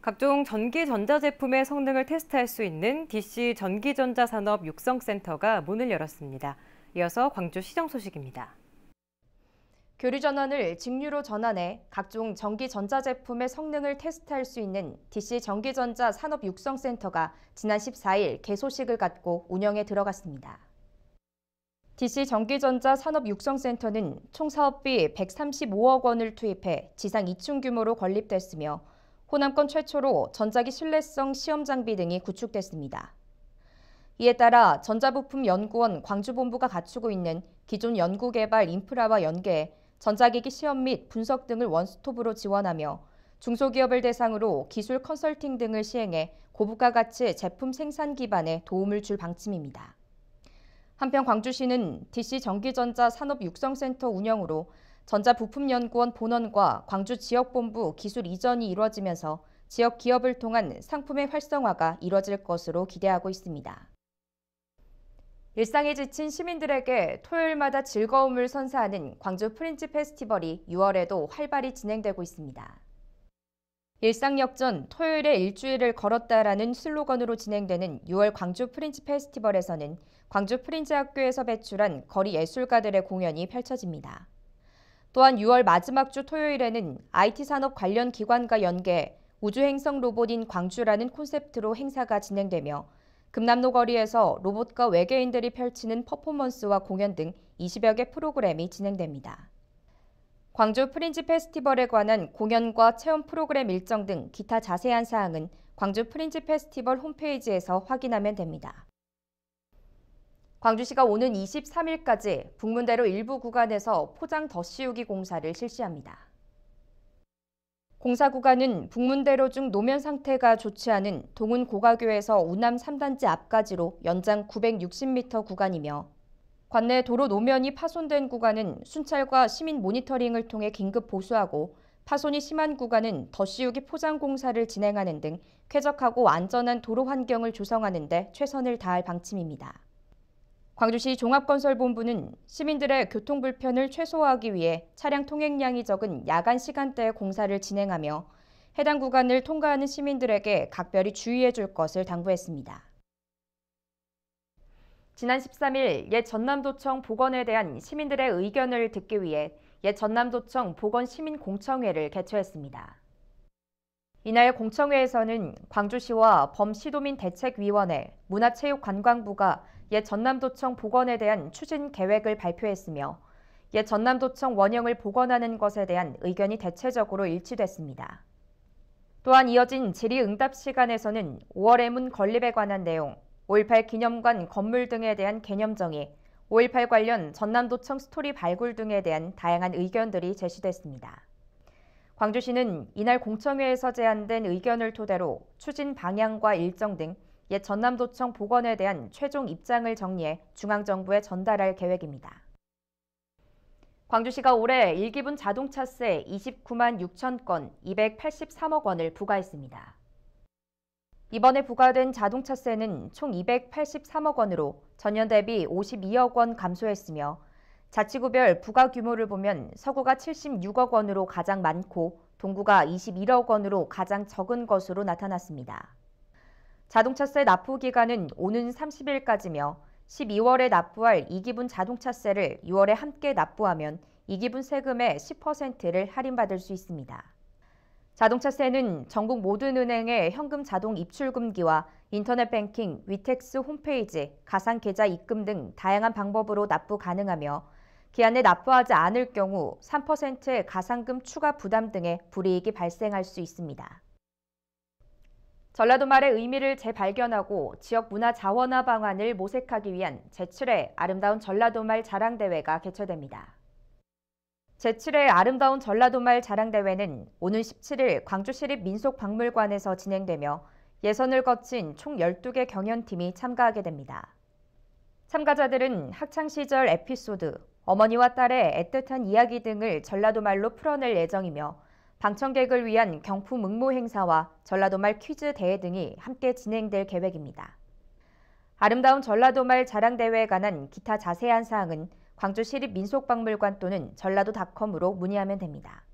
각종 전기 전자제품의 성능을 테스트할 수 있는 DC 전기전자산업 육성센터가 문을 열었습니다. 이어서 광주 시정 소식입니다. 교류 전원을 직류로 전환해 각종 전기 전자 제품의 성능을 테스트할 수 있는 DC 전기전자 산업 육성센터가 지난 14일 개소식을 갖고 운영에 들어갔습니다. DC 전기전자 산업 육성센터는 총 사업비 135억 원을 투입해 지상 2층 규모로 건립됐으며 호남권 최초로 전자기 신뢰성 시험 장비 등이 구축됐습니다. 이에 따라 전자부품연구원 광주본부가 갖추고 있는 기존 연구개발 인프라와 연계해 전자기기 시험 및 분석 등을 원스톱으로 지원하며 중소기업을 대상으로 기술 컨설팅 등을 시행해 고부가 가치 제품 생산 기반에 도움을 줄 방침입니다. 한편 광주시는 DC 전기전자 산업 육성센터 운영으로 전자부품연구원 본원과 광주 지역본부 기술 이전이 이루어지면서 지역 기업을 통한 상품의 활성화가 이뤄질 것으로 기대하고 있습니다. 일상에 지친 시민들에게 토요일마다 즐거움을 선사하는 광주 프린츠 페스티벌이 6월에도 활발히 진행되고 있습니다. 일상역전 토요일에 일주일을 걸었다라는 슬로건으로 진행되는 6월 광주 프린츠 페스티벌에서는 광주 프린츠 학교에서 배출한 거리 예술가들의 공연이 펼쳐집니다. 또한 6월 마지막 주 토요일에는 IT 산업 관련 기관과 연계 우주행성 로봇인 광주라는 콘셉트로 행사가 진행되며 금남로 거리에서 로봇과 외계인들이 펼치는 퍼포먼스와 공연 등 20여 개 프로그램이 진행됩니다. 광주 프린지 페스티벌에 관한 공연과 체험 프로그램 일정 등 기타 자세한 사항은 광주 프린지 페스티벌 홈페이지에서 확인하면 됩니다. 광주시가 오는 23일까지 북문대로 일부 구간에서 포장 덧씌우기 공사를 실시합니다. 공사 구간은 북문대로 중 노면 상태가 좋지 않은 동은 고가교에서 우남 3단지 앞까지로 연장 960m 구간이며 관내 도로 노면이 파손된 구간은 순찰과 시민 모니터링을 통해 긴급 보수하고 파손이 심한 구간은 덧씌우기 포장 공사를 진행하는 등 쾌적하고 안전한 도로 환경을 조성하는 데 최선을 다할 방침입니다. 광주시 종합건설본부는 시민들의 교통 불편을 최소화하기 위해 차량 통행량이 적은 야간 시간대에 공사를 진행하며 해당 구간을 통과하는 시민들에게 각별히 주의해 줄 것을 당부했습니다. 지난 13일 옛 전남도청 보건에 대한 시민들의 의견을 듣기 위해 옛 전남도청 보건시민공청회를 개최했습니다. 이날 공청회에서는 광주시와 범시도민 대책위원회, 문화체육관광부가 옛 전남도청 복원에 대한 추진 계획을 발표했으며 옛 전남도청 원형을 복원하는 것에 대한 의견이 대체적으로 일치됐습니다. 또한 이어진 질의응답 시간에서는 5월의 문 건립에 관한 내용, 5.18 기념관 건물 등에 대한 개념 정의, 5.18 관련 전남도청 스토리 발굴 등에 대한 다양한 의견들이 제시됐습니다. 광주시는 이날 공청회에서 제안된 의견을 토대로 추진 방향과 일정 등옛 전남도청 복원에 대한 최종 입장을 정리해 중앙정부에 전달할 계획입니다. 광주시가 올해 1기분 자동차세 29만 6천 건 283억 원을 부과했습니다. 이번에 부과된 자동차세는 총 283억 원으로 전년 대비 52억 원 감소했으며 자치구별 부가 규모를 보면 서구가 76억 원으로 가장 많고 동구가 21억 원으로 가장 적은 것으로 나타났습니다. 자동차세 납부 기간은 오는 30일까지며 12월에 납부할 이기분 자동차세를 6월에 함께 납부하면 이기분 세금의 10%를 할인받을 수 있습니다. 자동차세는 전국 모든 은행의 현금 자동 입출금기와 인터넷 뱅킹, 위텍스 홈페이지, 가상 계좌 입금 등 다양한 방법으로 납부 가능하며 기한에 납부하지 않을 경우 3%의 가상금 추가 부담 등의 불이익이 발생할 수 있습니다. 전라도 말의 의미를 재발견하고 지역 문화 자원화 방안을 모색하기 위한 제7회 아름다운 전라도 말 자랑대회가 개최됩니다. 제7회 아름다운 전라도 말 자랑대회는 오는 17일 광주시립 민속박물관에서 진행되며 예선을 거친 총 12개 경연팀이 참가하게 됩니다. 참가자들은 학창시절 에피소드, 어머니와 딸의 애틋한 이야기 등을 전라도 말로 풀어낼 예정이며 방청객을 위한 경품 응모 행사와 전라도말 퀴즈 대회 등이 함께 진행될 계획입니다. 아름다운 전라도말 자랑대회에 관한 기타 자세한 사항은 광주시립민속박물관 또는 전라도닷컴으로 문의하면 됩니다.